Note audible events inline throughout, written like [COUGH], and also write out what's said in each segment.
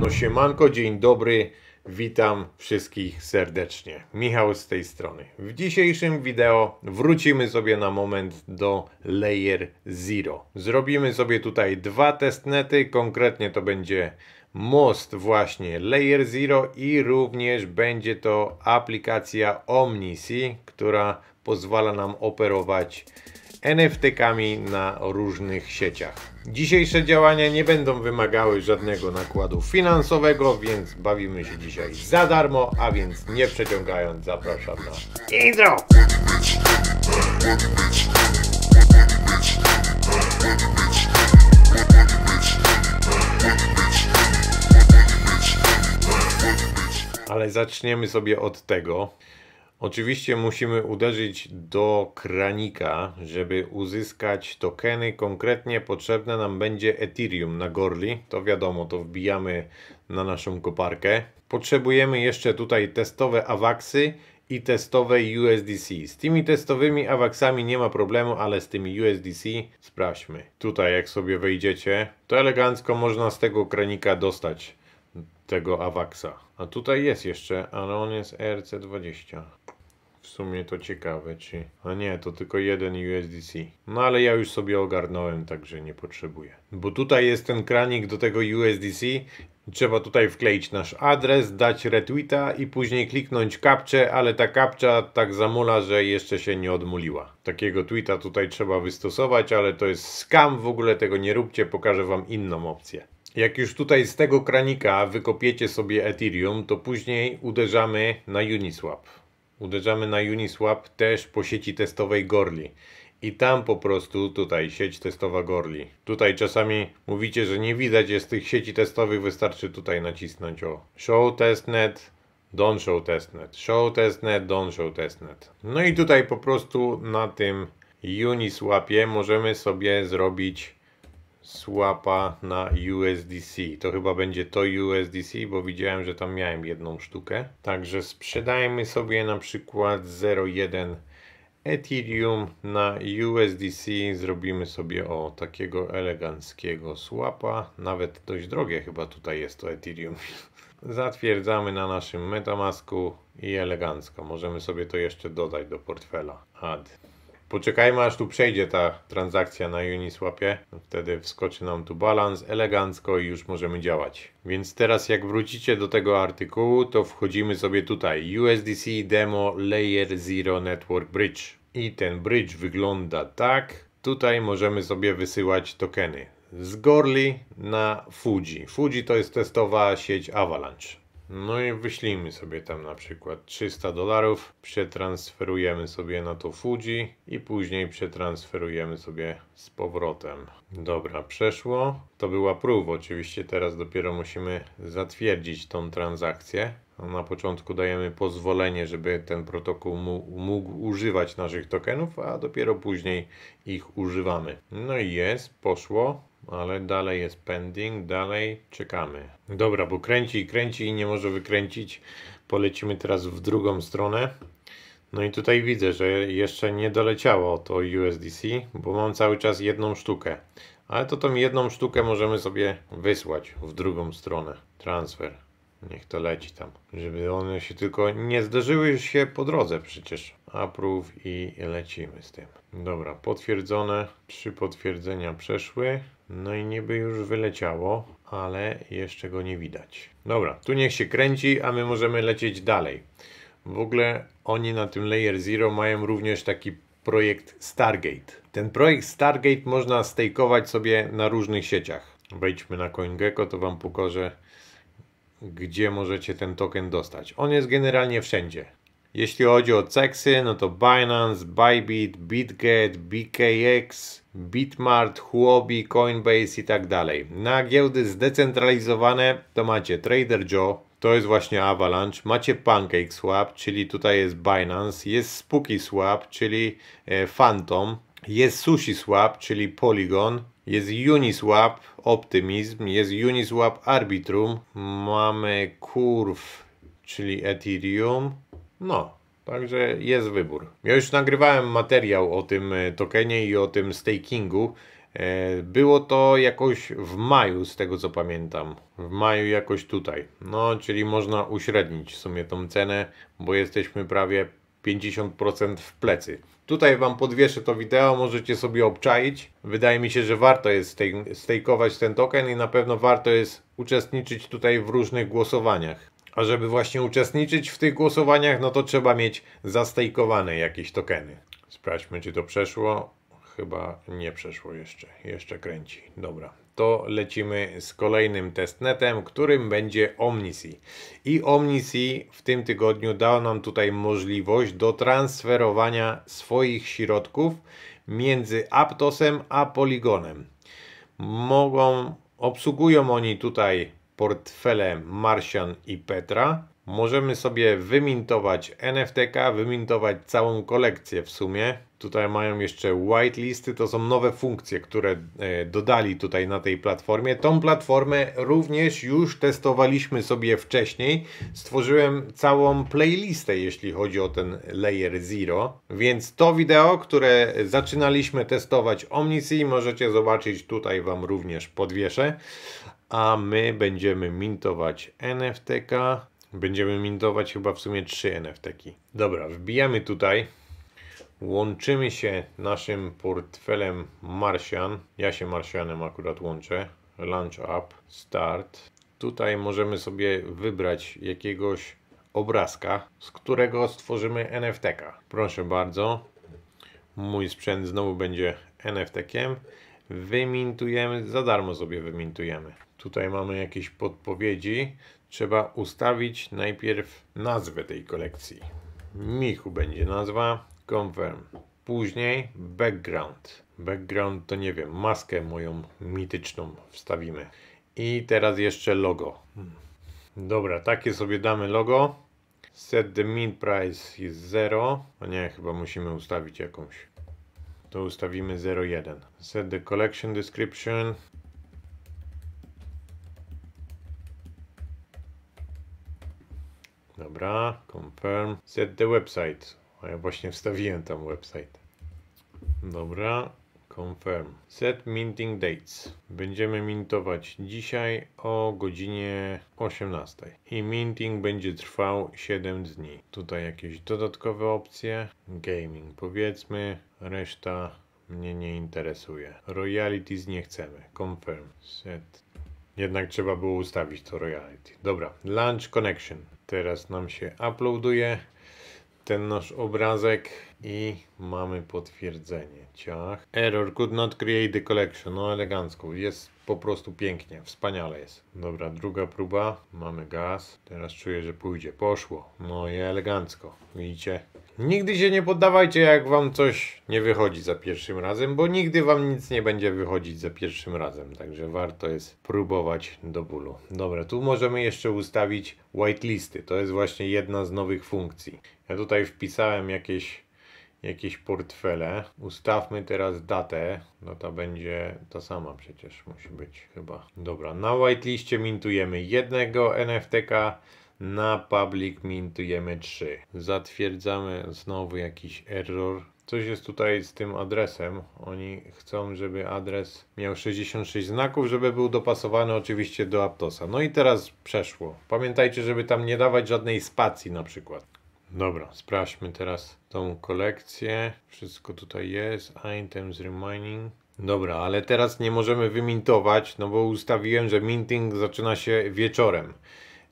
No siemanko, dzień dobry, witam wszystkich serdecznie. Michał z tej strony. W dzisiejszym wideo wrócimy sobie na moment do Layer Zero. Zrobimy sobie tutaj dwa testnety, konkretnie to będzie most właśnie Layer Zero i również będzie to aplikacja OmniSea, która pozwala nam operować NFT-kami na różnych sieciach. Dzisiejsze działania nie będą wymagały żadnego nakładu finansowego, więc bawimy się dzisiaj za darmo, a więc nie przeciągając zapraszam na intro! Ale zaczniemy sobie od tego, Oczywiście musimy uderzyć do kranika, żeby uzyskać tokeny. Konkretnie potrzebne nam będzie Ethereum na Gorli. To wiadomo, to wbijamy na naszą koparkę. Potrzebujemy jeszcze tutaj testowe awaksy i testowe USDC. Z tymi testowymi awaksami nie ma problemu, ale z tymi USDC sprawdźmy. Tutaj jak sobie wejdziecie, to elegancko można z tego kranika dostać tego awaksa. A tutaj jest jeszcze, ale on jest rc 20 w sumie to ciekawe, czy... A nie, to tylko jeden USDC. No ale ja już sobie ogarnąłem, także nie potrzebuję. Bo tutaj jest ten kranik do tego USDC. Trzeba tutaj wkleić nasz adres, dać retweeta i później kliknąć kapczę, ale ta kapcza tak zamula, że jeszcze się nie odmuliła. Takiego tweeta tutaj trzeba wystosować, ale to jest skam, w ogóle tego nie róbcie, pokażę wam inną opcję. Jak już tutaj z tego kranika wykopiecie sobie Ethereum, to później uderzamy na Uniswap uderzamy na Uniswap też po sieci testowej Gorli. I tam po prostu tutaj sieć testowa Gorli. Tutaj czasami mówicie, że nie widać jest tych sieci testowych, wystarczy tutaj nacisnąć o show testnet, don't show testnet, show testnet, don't show testnet. No i tutaj po prostu na tym Uniswapie możemy sobie zrobić swapa na USDC. To chyba będzie to USDC, bo widziałem, że tam miałem jedną sztukę. Także sprzedajmy sobie na przykład 0,1 Ethereum na USDC. Zrobimy sobie o takiego eleganckiego swapa. Nawet dość drogie chyba tutaj jest to Ethereum. [LAUGHS] Zatwierdzamy na naszym Metamasku i elegancko. Możemy sobie to jeszcze dodać do portfela. Add. Poczekajmy aż tu przejdzie ta transakcja na Uniswapie. Wtedy wskoczy nam tu balans elegancko i już możemy działać. Więc teraz jak wrócicie do tego artykułu, to wchodzimy sobie tutaj. USDC Demo Layer Zero Network Bridge. I ten bridge wygląda tak. Tutaj możemy sobie wysyłać tokeny z Gorli na Fuji. Fuji to jest testowa sieć Avalanche. No i wyślijmy sobie tam na przykład 300 dolarów, przetransferujemy sobie na to Fuji i później przetransferujemy sobie z powrotem. Dobra, przeszło. To była próba. Oczywiście teraz dopiero musimy zatwierdzić tą transakcję na początku dajemy pozwolenie, żeby ten protokół mógł używać naszych tokenów, a dopiero później ich używamy. No i jest, poszło, ale dalej jest pending, dalej czekamy. Dobra, bo kręci i kręci i nie może wykręcić. Polecimy teraz w drugą stronę. No i tutaj widzę, że jeszcze nie doleciało to USDC, bo mam cały czas jedną sztukę. Ale to tą jedną sztukę możemy sobie wysłać w drugą stronę. Transfer. Niech to leci tam. Żeby one się tylko nie zderzyły się po drodze przecież. Approve i lecimy z tym. Dobra, potwierdzone. Trzy potwierdzenia przeszły. No i niby już wyleciało, ale jeszcze go nie widać. Dobra, tu niech się kręci, a my możemy lecieć dalej. W ogóle oni na tym Layer Zero mają również taki projekt Stargate. Ten projekt Stargate można stejkować sobie na różnych sieciach. Wejdźmy na CoinGecko, to Wam pokażę gdzie możecie ten token dostać. On jest generalnie wszędzie. Jeśli chodzi o ceksy, no to Binance, Bybit, BitGet, BKX, Bitmart, Huobi, Coinbase i tak dalej. Na giełdy zdecentralizowane to macie Trader Joe, to jest właśnie Avalanche, macie PancakeSwap, czyli tutaj jest Binance, jest Spooky Swap, czyli e, Phantom, jest SushiSwap, czyli Polygon, jest Uniswap Optymizm, jest Uniswap Arbitrum, mamy Curve, czyli Ethereum. No, także jest wybór. Ja już nagrywałem materiał o tym e, tokenie i o tym stakingu. E, było to jakoś w maju, z tego co pamiętam. W maju jakoś tutaj. No, czyli można uśrednić w sumie tą cenę, bo jesteśmy prawie 50% w plecy. Tutaj Wam podwieszę to wideo, możecie sobie obczaić. Wydaje mi się, że warto jest stejkować ten token i na pewno warto jest uczestniczyć tutaj w różnych głosowaniach. A żeby właśnie uczestniczyć w tych głosowaniach, no to trzeba mieć zastejkowane jakieś tokeny. Sprawdźmy, czy to przeszło. Chyba nie przeszło jeszcze. Jeszcze kręci. Dobra, to lecimy z kolejnym testnetem, którym będzie Omnisci. I Omnisci w tym tygodniu dał nam tutaj możliwość do transferowania swoich środków między Aptosem a Polygonem. Mogą, obsługują oni tutaj portfele Marsian i Petra. Możemy sobie wymintować NFTK, wymintować całą kolekcję w sumie, Tutaj mają jeszcze whitelisty, to są nowe funkcje, które e, dodali tutaj na tej platformie. Tą platformę również już testowaliśmy sobie wcześniej. Stworzyłem całą playlistę, jeśli chodzi o ten Layer Zero. Więc to wideo, które zaczynaliśmy testować Omnisci, możecie zobaczyć tutaj Wam również podwieszę. A my będziemy mintować NFTK. Będziemy mintować chyba w sumie 3 NFTki. Dobra, wbijamy tutaj. Łączymy się naszym portfelem Marsian. Ja się Marsianem akurat łączę. Launch Up, Start. Tutaj możemy sobie wybrać jakiegoś obrazka, z którego stworzymy nft -ka. Proszę bardzo. Mój sprzęt znowu będzie nft -kiem. Wymintujemy, za darmo sobie wymintujemy. Tutaj mamy jakieś podpowiedzi. Trzeba ustawić najpierw nazwę tej kolekcji. Michu będzie nazwa. Confirm. Później background. Background to nie wiem, maskę moją mityczną wstawimy. I teraz jeszcze logo. Dobra, takie sobie damy logo. Set the min price is 0. A nie, chyba musimy ustawić jakąś. To ustawimy 0,1. Set the collection description. Dobra, confirm. Set the website. A ja właśnie wstawiłem tam website. Dobra, confirm. Set minting dates. Będziemy mintować dzisiaj o godzinie 18. I minting będzie trwał 7 dni. Tutaj jakieś dodatkowe opcje. Gaming powiedzmy, reszta mnie nie interesuje. Royalties nie chcemy. Confirm. Set. Jednak trzeba było ustawić to royalty. Dobra, launch connection. Teraz nam się uploaduje ten nasz obrazek i mamy potwierdzenie. Ciach. Error could not create the collection. No elegancko. Jest po prostu pięknie. Wspaniale jest. Dobra, druga próba. Mamy gaz. Teraz czuję, że pójdzie. Poszło. No i elegancko. Widzicie? Nigdy się nie poddawajcie, jak wam coś nie wychodzi za pierwszym razem, bo nigdy wam nic nie będzie wychodzić za pierwszym razem. Także warto jest próbować do bólu. Dobra, tu możemy jeszcze ustawić whitelisty. To jest właśnie jedna z nowych funkcji. Ja tutaj wpisałem jakieś, jakieś portfele. Ustawmy teraz datę. No ta będzie ta sama przecież musi być chyba. Dobra, na whitelistie mintujemy jednego NFTK. Na public mintujemy 3. Zatwierdzamy znowu jakiś error. Coś jest tutaj z tym adresem. Oni chcą, żeby adres miał 66 znaków, żeby był dopasowany oczywiście do Aptosa. No i teraz przeszło. Pamiętajcie, żeby tam nie dawać żadnej spacji na przykład. Dobra, sprawdźmy teraz tą kolekcję. Wszystko tutaj jest. Items remaining. Dobra, ale teraz nie możemy wymintować, no bo ustawiłem, że minting zaczyna się wieczorem.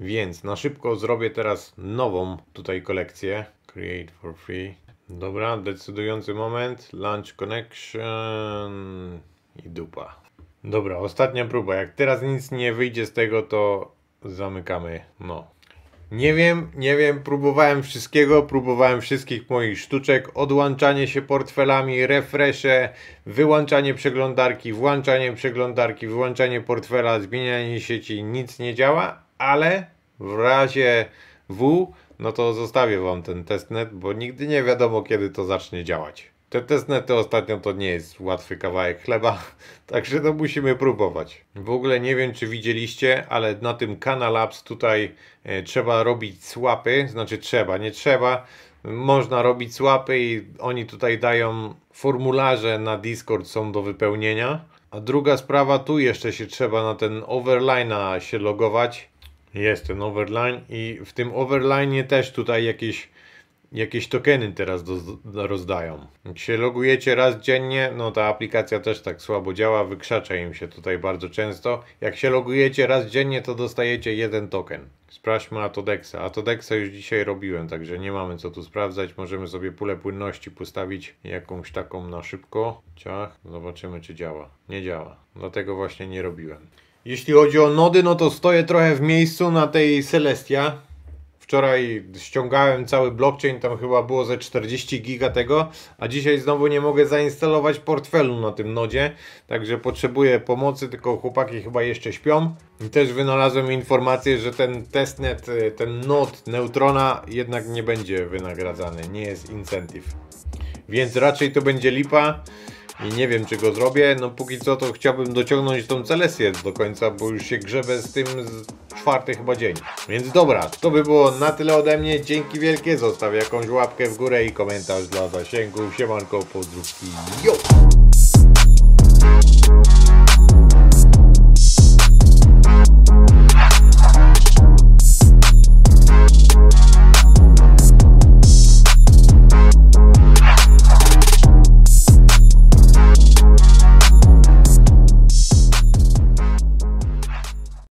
Więc na szybko zrobię teraz nową tutaj kolekcję. Create for free. Dobra, decydujący moment. Launch connection i dupa. Dobra, ostatnia próba. Jak teraz nic nie wyjdzie z tego, to zamykamy. No. Nie wiem, nie wiem, próbowałem wszystkiego, próbowałem wszystkich moich sztuczek, odłączanie się portfelami, refresze, wyłączanie przeglądarki, włączanie przeglądarki, wyłączanie portfela, zmienianie sieci, nic nie działa, ale w razie W, no to zostawię Wam ten testnet, bo nigdy nie wiadomo, kiedy to zacznie działać. Te testnety ostatnio to nie jest łatwy kawałek chleba, [LAUGHS] także to musimy próbować. W ogóle nie wiem, czy widzieliście, ale na tym Canalabs tutaj e, trzeba robić słapy, znaczy trzeba, nie trzeba, można robić słapy i oni tutaj dają formularze na Discord są do wypełnienia. A druga sprawa, tu jeszcze się trzeba na ten overline'a się logować jest ten overline i w tym overline też tutaj jakieś jakieś tokeny teraz do, do rozdają. Jak się logujecie raz dziennie, no ta aplikacja też tak słabo działa, wykrzacza im się tutaj bardzo często. Jak się logujecie raz dziennie, to dostajecie jeden token. Sprawdźmy Atodexa. Atodexa już dzisiaj robiłem, także nie mamy co tu sprawdzać. Możemy sobie pulę płynności postawić jakąś taką na szybko. Ciach. Zobaczymy czy działa. Nie działa. Dlatego właśnie nie robiłem. Jeśli chodzi o nody, no to stoję trochę w miejscu na tej Celestia. Wczoraj ściągałem cały blockchain, tam chyba było ze 40 giga tego, a dzisiaj znowu nie mogę zainstalować portfelu na tym nodzie, także potrzebuję pomocy, tylko chłopaki chyba jeszcze śpią. I też wynalazłem informację, że ten testnet, e, ten nod Neutrona jednak nie będzie wynagradzany, nie jest incentive. Więc raczej to będzie lipa i nie wiem czy go zrobię. No póki co to chciałbym dociągnąć tą Celestię do końca, bo już się grzebę z tym z czwarty chyba dzień. Więc dobra, to by było na tyle ode mnie. Dzięki wielkie, zostaw jakąś łapkę w górę i komentarz dla zasięgu. Siemanko, pozdrówki, jo!